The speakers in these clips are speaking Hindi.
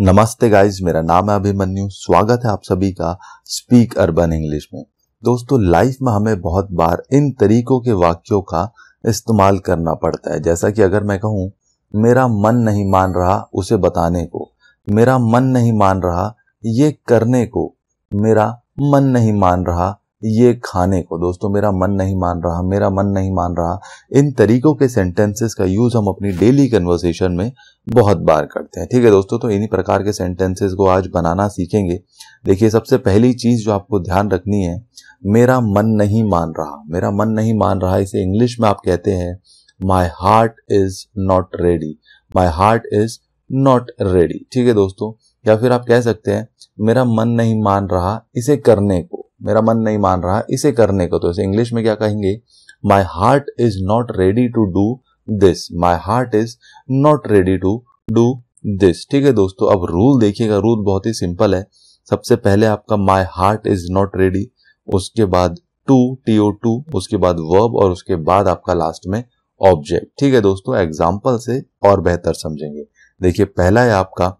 नमस्ते गाइस मेरा नाम है अभिमन्यु स्वागत है आप सभी का स्पीक अर्बन इंग्लिश में दोस्तों लाइफ में हमें बहुत बार इन तरीकों के वाक्यों का इस्तेमाल करना पड़ता है जैसा कि अगर मैं कहूँ मेरा मन नहीं मान रहा उसे बताने को मेरा मन नहीं मान रहा ये करने को मेरा मन नहीं मान रहा ये खाने को दोस्तों मेरा मन नहीं मान रहा मेरा मन नहीं मान रहा इन तरीकों के सेंटेंसेस का यूज़ हम अपनी डेली कन्वर्सेशन में बहुत बार करते हैं ठीक है दोस्तों तो इन्हीं प्रकार के सेंटेंसेस को आज बनाना सीखेंगे देखिए सबसे पहली चीज़ जो आपको ध्यान रखनी है मेरा मन नहीं मान रहा मेरा मन नहीं मान रहा इसे इंग्लिश में आप कहते हैं my heart is not ready my heart is not ready ठीक है दोस्तों या फिर आप कह सकते हैं मेरा मन नहीं मान रहा इसे करने को मेरा मन नहीं मान रहा इसे करने को तो इसे इंग्लिश में क्या कहेंगे my heart is not ready to do this my heart is not ready to do this ठीक है दोस्तों अब रूल देखिएगा रूल बहुत ही सिंपल है सबसे पहले आपका my heart is not ready उसके बाद टू टी ओ टू उसके बाद वर्ब और उसके बाद आपका लास्ट में ऑब्जेक्ट ठीक है दोस्तों एग्जाम्पल से और बेहतर समझेंगे देखिए पहला है आपका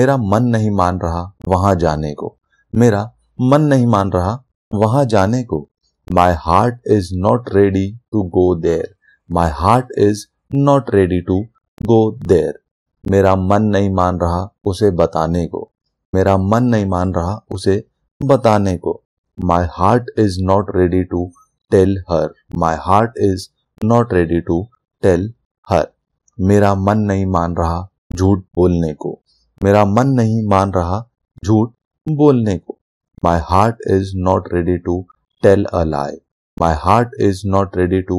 मेरा मन नहीं मान रहा वहां जाने को मेरा मन नहीं मान रहा वहां जाने को my heart is not ready to go there my heart is not ready to go there मेरा मन नहीं मान रहा उसे बताने को मेरा मन नहीं मान रहा उसे बताने को my heart is not ready to tell her my heart is not ready to tell her मेरा मन नहीं मान रहा झूठ बोलने को मेरा मन नहीं मान रहा झूठ बोलने को My heart is not ready to tell a lie. My heart is not ready to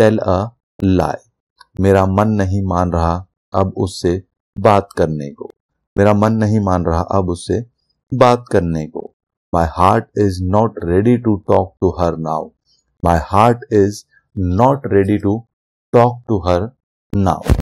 tell a lie. मेरा मन नहीं मान रहा अब उससे बात करने को मेरा मन नहीं मान रहा अब उससे बात करने को my heart is not ready to talk to her now my heart is not ready to talk to her now